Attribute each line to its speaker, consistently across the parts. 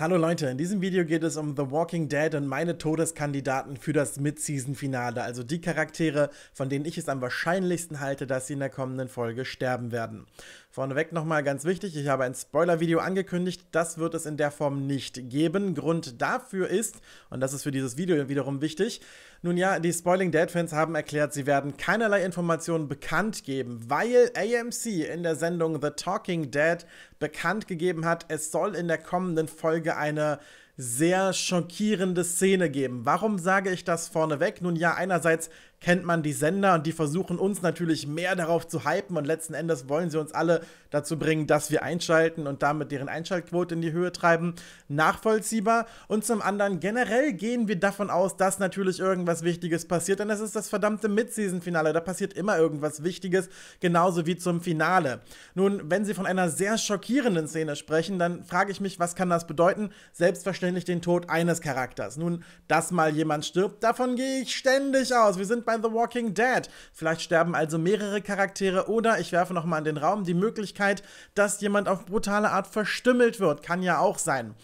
Speaker 1: Hallo Leute, in diesem Video geht es um The Walking Dead und meine Todeskandidaten für das Mid-Season-Finale, also die Charaktere, von denen ich es am wahrscheinlichsten halte, dass sie in der kommenden Folge sterben werden. Vorneweg nochmal ganz wichtig, ich habe ein Spoiler-Video angekündigt, das wird es in der Form nicht geben. Grund dafür ist, und das ist für dieses Video wiederum wichtig, nun ja, die Spoiling Dead-Fans haben erklärt, sie werden keinerlei Informationen bekannt geben, weil AMC in der Sendung The Talking Dead bekannt gegeben hat, es soll in der kommenden Folge eine sehr schockierende Szene geben. Warum sage ich das vorneweg? Nun ja, einerseits kennt man die Sender und die versuchen uns natürlich mehr darauf zu hypen und letzten Endes wollen sie uns alle dazu bringen, dass wir einschalten und damit deren Einschaltquote in die Höhe treiben. Nachvollziehbar. Und zum anderen, generell gehen wir davon aus, dass natürlich irgendwas Wichtiges passiert, denn es ist das verdammte Mid-Season-Finale. Da passiert immer irgendwas Wichtiges, genauso wie zum Finale. Nun, wenn sie von einer sehr schockierenden Szene sprechen, dann frage ich mich, was kann das bedeuten? Selbstverständlich den Tod eines Charakters. Nun, dass mal jemand stirbt, davon gehe ich ständig aus. Wir sind bei The Walking Dead. Vielleicht sterben also mehrere Charaktere oder ich werfe nochmal in den Raum die Möglichkeit, dass jemand auf brutale Art verstümmelt wird. Kann ja auch sein.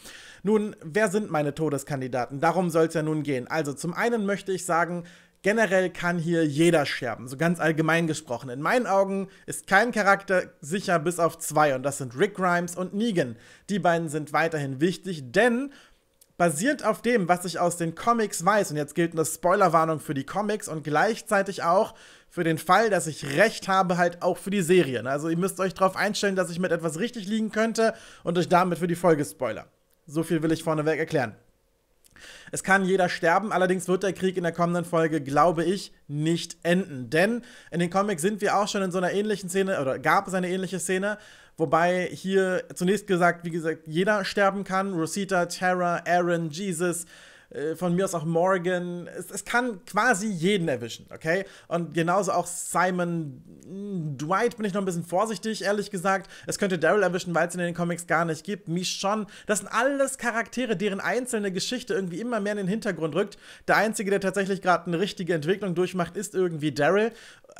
Speaker 1: Nun, wer sind meine Todeskandidaten? Darum soll es ja nun gehen. Also zum einen möchte ich sagen, generell kann hier jeder sterben, so ganz allgemein gesprochen. In meinen Augen ist kein Charakter sicher bis auf zwei und das sind Rick Grimes und Negan. Die beiden sind weiterhin wichtig, denn Basierend auf dem, was ich aus den Comics weiß, und jetzt gilt eine Spoilerwarnung für die Comics und gleichzeitig auch für den Fall, dass ich recht habe, halt auch für die Serien. Also ihr müsst euch darauf einstellen, dass ich mit etwas richtig liegen könnte und euch damit für die Folge spoiler. So viel will ich vorneweg erklären. Es kann jeder sterben, allerdings wird der Krieg in der kommenden Folge, glaube ich, nicht enden. Denn in den Comics sind wir auch schon in so einer ähnlichen Szene, oder gab es eine ähnliche Szene, wobei hier zunächst gesagt, wie gesagt, jeder sterben kann. Rosita, Terra, Aaron, Jesus, äh, von mir aus auch Morgan. Es, es, kann quasi jeden erwischen, okay? Und genauso auch Simon hm, Dwight bin ich noch ein bisschen vorsichtig, ehrlich gesagt. Es könnte Daryl erwischen, weil es in den Comics gar nicht gibt. Mich schon. Das sind alles Charaktere, deren einzelne Geschichte irgendwie immer mehr in den Hintergrund rückt. Der einzige, der tatsächlich gerade eine richtige Entwicklung durchmacht, ist irgendwie Daryl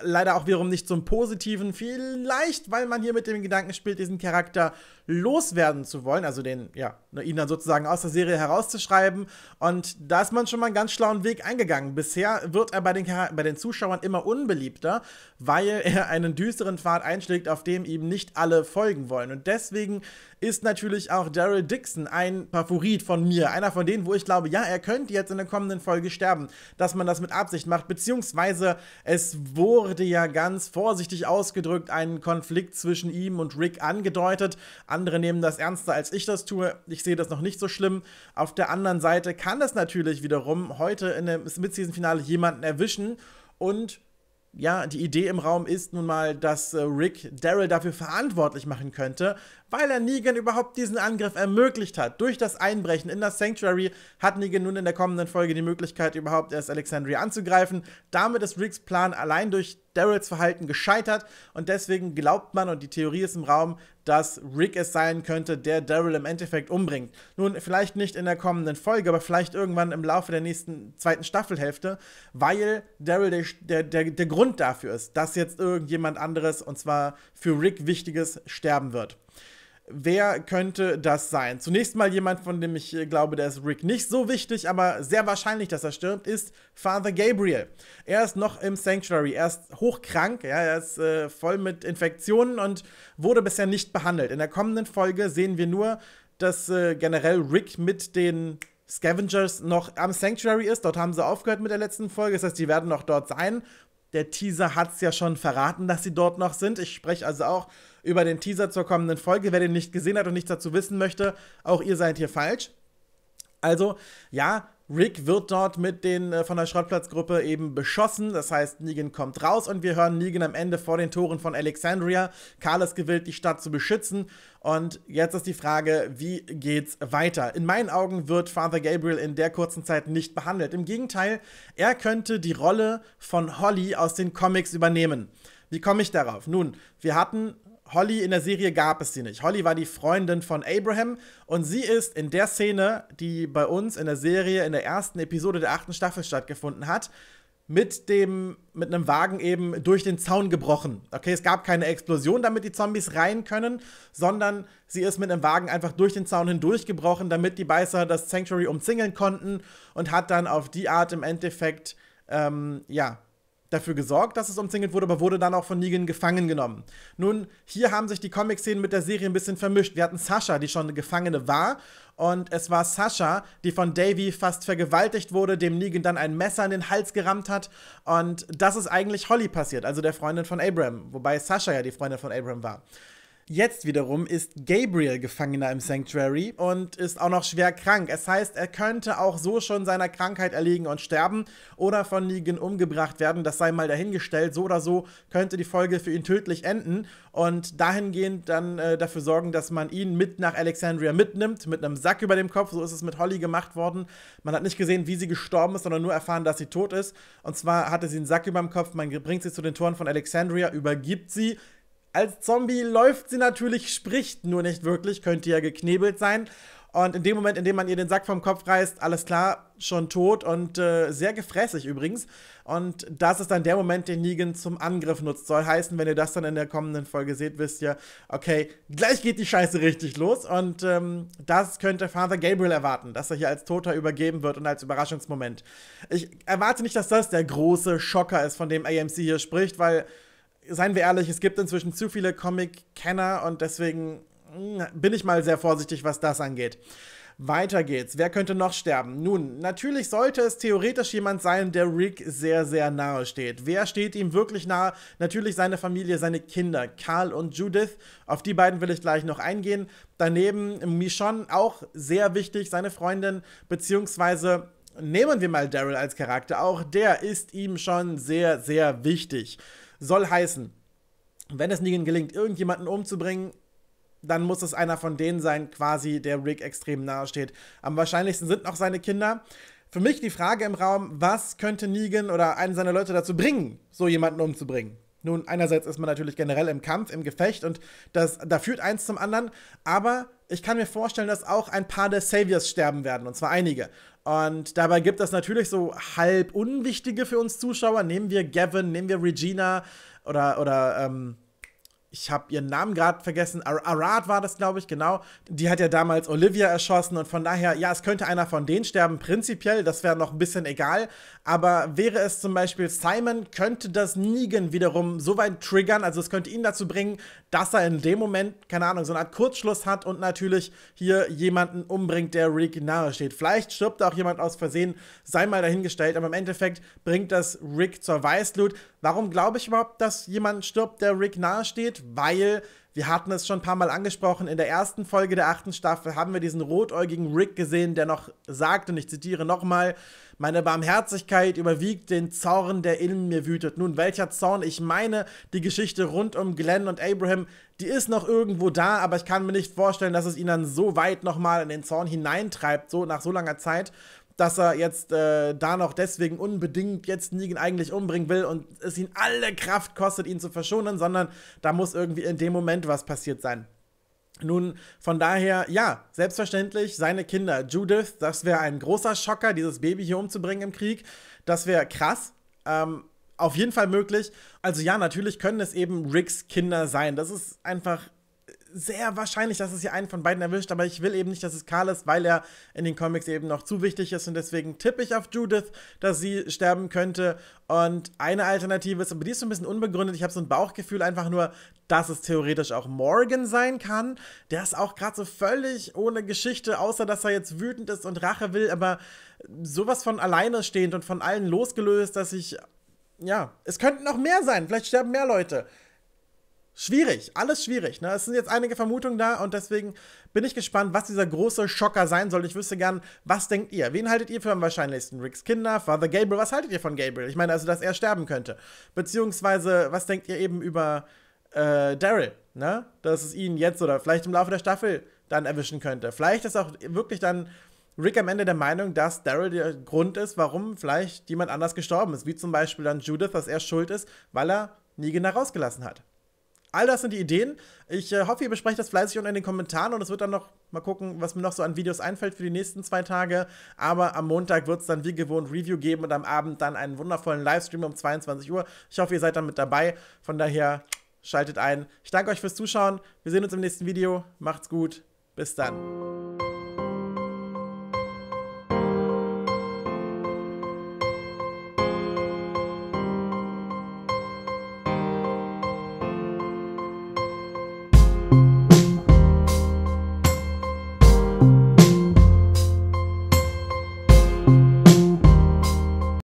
Speaker 1: leider auch wiederum nicht zum Positiven. Vielleicht, weil man hier mit dem Gedanken spielt, diesen Charakter loswerden zu wollen, also den, ja, ihn dann sozusagen aus der Serie herauszuschreiben. Und da ist man schon mal einen ganz schlauen Weg eingegangen. Bisher wird er bei den, bei den Zuschauern immer unbeliebter, weil er einen düsteren Pfad einschlägt, auf dem ihm nicht alle folgen wollen. Und deswegen ist natürlich auch Daryl Dixon ein Favorit von mir. Einer von denen, wo ich glaube, ja, er könnte jetzt in der kommenden Folge sterben, dass man das mit Absicht macht, beziehungsweise es wurde wurde ja ganz vorsichtig ausgedrückt einen Konflikt zwischen ihm und Rick angedeutet. Andere nehmen das ernster, als ich das tue. Ich sehe das noch nicht so schlimm. Auf der anderen Seite kann das natürlich wiederum heute in dem Mid-Season-Finale jemanden erwischen und ja, die Idee im Raum ist nun mal, dass äh, Rick Daryl dafür verantwortlich machen könnte, weil er Negan überhaupt diesen Angriff ermöglicht hat. Durch das Einbrechen in das Sanctuary hat Negan nun in der kommenden Folge die Möglichkeit, überhaupt erst Alexandria anzugreifen. Damit ist Riggs Plan allein durch Daryls Verhalten gescheitert und deswegen glaubt man und die Theorie ist im Raum, dass Rick es sein könnte, der Daryl im Endeffekt umbringt. Nun, vielleicht nicht in der kommenden Folge, aber vielleicht irgendwann im Laufe der nächsten zweiten Staffelhälfte, weil Daryl der, der, der, Grund dafür ist, dass jetzt irgendjemand anderes, und zwar für Rick Wichtiges, sterben wird. Wer könnte das sein? Zunächst mal jemand, von dem ich äh, glaube, der ist Rick nicht so wichtig, aber sehr wahrscheinlich, dass er stirbt, ist Father Gabriel. Er ist noch im Sanctuary, er ist hochkrank, ja, er ist äh, voll mit Infektionen und wurde bisher nicht behandelt. In der kommenden Folge sehen wir nur, dass äh, generell Rick mit den Scavengers noch am Sanctuary ist. Dort haben sie aufgehört mit der letzten Folge, das heißt, die werden noch dort sein der Teaser hat es ja schon verraten, dass sie dort noch sind. Ich spreche also auch über den Teaser zur kommenden Folge. Wer den nicht gesehen hat und nichts dazu wissen möchte, auch ihr seid hier falsch. Also, ja, Rick wird dort mit den äh, von der Schrottplatzgruppe eben beschossen. Das heißt, Negan kommt raus und wir hören Negan am Ende vor den Toren von Alexandria. Karl ist gewillt, die Stadt zu beschützen. Und jetzt ist die Frage, wie geht's weiter? In meinen Augen wird Father Gabriel in der kurzen Zeit nicht behandelt. Im Gegenteil, er könnte die Rolle von Holly aus den Comics übernehmen. Wie komme ich darauf? Nun, wir hatten Holly in der Serie gab es sie nicht. Holly war die Freundin von Abraham und sie ist in der Szene, die bei uns in der Serie in der ersten Episode der achten Staffel stattgefunden hat, mit dem mit einem Wagen eben durch den Zaun gebrochen. Okay, es gab keine Explosion, damit die Zombies rein können, sondern sie ist mit einem Wagen einfach durch den Zaun hindurchgebrochen, damit die Beißer das Sanctuary umzingeln konnten und hat dann auf die Art im Endeffekt ähm, ja dafür gesorgt, dass es umzingelt wurde, aber wurde dann auch von Negan gefangen genommen. Nun, hier haben sich die Comic-Szenen mit der Serie ein bisschen vermischt. Wir hatten Sascha, die schon eine Gefangene war und es war Sascha, die von Davy fast vergewaltigt wurde, dem Negan dann ein Messer in den Hals gerammt hat und das ist eigentlich Holly passiert, also der Freundin von Abraham, wobei Sascha ja die Freundin von Abraham war. Jetzt wiederum ist Gabriel Gefangener im Sanctuary und ist auch noch schwer krank. Es heißt, er könnte auch so schon seiner Krankheit erliegen und sterben oder von Negan umgebracht werden. Das sei mal dahingestellt. So oder so könnte die Folge für ihn tödlich enden und dahingehend dann äh, dafür sorgen, dass man ihn mit nach Alexandria mitnimmt, mit einem Sack über dem Kopf. So ist es mit Holly gemacht worden. Man hat nicht gesehen, wie sie gestorben ist, sondern nur erfahren, dass sie tot ist. Und zwar hatte sie einen Sack über dem Kopf. Man bringt sie zu den Toren von Alexandria, übergibt sie als Zombie läuft sie natürlich, spricht nur nicht wirklich, könnte ja geknebelt sein. Und in dem Moment, in dem man ihr den Sack vom Kopf reißt, alles klar, schon tot und äh, sehr gefräßig übrigens. Und das ist dann der Moment, den Negan zum Angriff nutzt. Soll heißen, wenn ihr das dann in der kommenden Folge seht, wisst ihr, okay, gleich geht die Scheiße richtig los. Und ähm, das könnte Father Gabriel erwarten, dass er hier als Toter übergeben wird und als Überraschungsmoment. Ich erwarte nicht, dass das der große Schocker ist, von dem AMC hier spricht, weil seien wir ehrlich, es gibt inzwischen zu viele Comic-Kenner und deswegen mm, bin ich mal sehr vorsichtig, was das angeht. Weiter geht's. Wer könnte noch sterben? Nun, natürlich sollte es theoretisch jemand sein, der Rick sehr, sehr nahe steht. Wer steht ihm wirklich nahe? Natürlich seine Familie, seine Kinder, Carl und Judith. Auf die beiden will ich gleich noch eingehen. Daneben Michonne, auch sehr wichtig, seine Freundin, beziehungsweise nehmen wir mal Daryl als Charakter. Auch der ist ihm schon sehr, sehr wichtig. Soll heißen, wenn es Negan gelingt, irgendjemanden umzubringen, dann muss es einer von denen sein, quasi der Rick extrem nahe steht. Am wahrscheinlichsten sind noch seine Kinder. Für mich die Frage im Raum, was könnte Negan oder einen seiner Leute dazu bringen, so jemanden umzubringen? Nun, einerseits ist man natürlich generell im Kampf, im Gefecht und das, da führt eins zum anderen, aber ich kann mir vorstellen, dass auch ein paar der Saviors sterben werden, und zwar einige. Und dabei gibt es natürlich so halb unwichtige für uns Zuschauer. Nehmen wir Gavin, nehmen wir Regina oder, oder ähm, ich habe ihren Namen gerade vergessen, Ar Arad war das, glaube ich, genau. Die hat ja damals Olivia erschossen und von daher, ja, es könnte einer von denen sterben, prinzipiell, das wäre noch ein bisschen egal. Aber wäre es zum Beispiel Simon, könnte das Negan wiederum so weit triggern, also es könnte ihn dazu bringen, dass er in dem Moment, keine Ahnung, so eine Art Kurzschluss hat und natürlich hier jemanden umbringt, der Rick nahe steht. Vielleicht stirbt auch jemand aus Versehen, sei mal dahingestellt, aber im Endeffekt bringt das Rick zur Weißglut. Warum glaube ich überhaupt, dass jemand stirbt, der Rick nahesteht? Weil wir hatten es schon ein paar Mal angesprochen. In der ersten Folge der achten Staffel haben wir diesen rotäugigen Rick gesehen, der noch sagt, und ich zitiere nochmal, meine Barmherzigkeit überwiegt den Zorn, der in mir wütet. Nun, welcher Zorn? Ich meine, die Geschichte rund um Glenn und Abraham, die ist noch irgendwo da, aber ich kann mir nicht vorstellen, dass es ihn dann so weit nochmal in den Zorn hineintreibt, so nach so langer Zeit dass er jetzt äh, da noch deswegen unbedingt jetzt Negan eigentlich umbringen will und es ihn alle Kraft kostet, ihn zu verschonen, sondern da muss irgendwie in dem Moment was passiert sein. Nun, von daher, ja, selbstverständlich, seine Kinder, Judith, das wäre ein großer Schocker, dieses Baby hier umzubringen im Krieg. Das wäre krass. Ähm, auf jeden Fall möglich. Also ja, natürlich können es eben Ricks Kinder sein. Das ist einfach sehr wahrscheinlich, dass es hier einen von beiden erwischt, aber ich will eben nicht, dass es Karl ist, weil er in den Comics eben noch zu wichtig ist und deswegen tippe ich auf Judith, dass sie sterben könnte. Und eine Alternative ist, aber die ist so ein bisschen unbegründet. Ich habe so ein Bauchgefühl einfach nur, dass es theoretisch auch Morgan sein kann. Der ist auch gerade so völlig ohne Geschichte, außer dass er jetzt wütend ist und Rache will, aber sowas von alleine stehend und von allen losgelöst, dass ich. Ja, es könnten noch mehr sein. Vielleicht sterben mehr Leute. Schwierig, alles schwierig. Ne? Es sind jetzt einige Vermutungen da und deswegen bin ich gespannt, was dieser große Schocker sein soll. Ich wüsste gern, was denkt ihr? Wen haltet ihr für am wahrscheinlichsten? Ricks Kinder, Father Gabriel, was haltet ihr von Gabriel? Ich meine also, dass er sterben könnte. Beziehungsweise, was denkt ihr eben über äh, Daryl? Ne? Dass es ihn jetzt oder vielleicht im Laufe der Staffel dann erwischen könnte. Vielleicht ist auch wirklich dann Rick am Ende der Meinung, dass Daryl der Grund ist, warum vielleicht jemand anders gestorben ist. Wie zum Beispiel dann Judith, dass er schuld ist, weil er Negan genau rausgelassen hat. All das sind die Ideen. Ich äh, hoffe, ihr besprecht das fleißig unter in den Kommentaren und es wird dann noch mal gucken, was mir noch so an Videos einfällt für die nächsten zwei Tage. Aber am Montag wird es dann wie gewohnt Review geben und am Abend dann einen wundervollen Livestream um 22 Uhr. Ich hoffe, ihr seid dann mit dabei. Von daher schaltet ein. Ich danke euch fürs Zuschauen. Wir sehen uns im nächsten Video. Macht's gut. Bis dann.